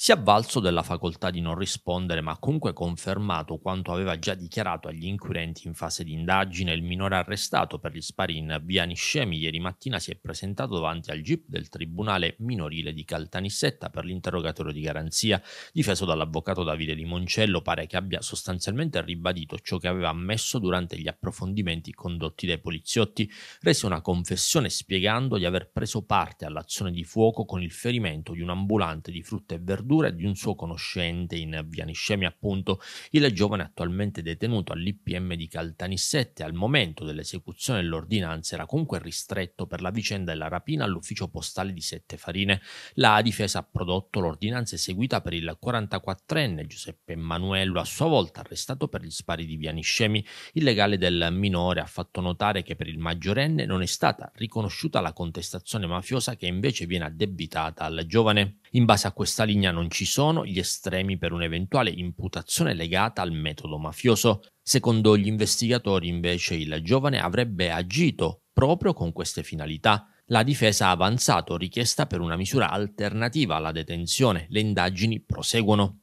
si è avvalso della facoltà di non rispondere, ma comunque confermato quanto aveva già dichiarato agli inquirenti in fase di indagine. Il minore arrestato per gli spari in via Niscemi ieri mattina si è presentato davanti al GIP del Tribunale minorile di Caltanissetta per l'interrogatorio di garanzia. Difeso dall'avvocato Davide Limoncello, pare che abbia sostanzialmente ribadito ciò che aveva ammesso durante gli approfondimenti condotti dai poliziotti, rese una confessione spiegando di aver preso parte all'azione di fuoco con il ferimento di un ambulante di frutta e verdura Verdura di un suo conoscente in via Niscemia, appunto il giovane attualmente detenuto all'IPM di Caltanissette. Al momento dell'esecuzione dell'ordinanza era comunque ristretto per la vicenda della rapina all'ufficio postale di Sette Farine. La difesa ha prodotto l'ordinanza eseguita per il 44enne Giuseppe Emanuello, a sua volta arrestato per gli spari di via Niscemi. Il legale del minore ha fatto notare che per il maggiorenne non è stata riconosciuta la contestazione mafiosa che invece viene addebitata al giovane. In base a questa linea non ci sono gli estremi per un'eventuale imputazione legata al metodo mafioso. Secondo gli investigatori invece il giovane avrebbe agito proprio con queste finalità. La difesa ha avanzato richiesta per una misura alternativa alla detenzione. Le indagini proseguono.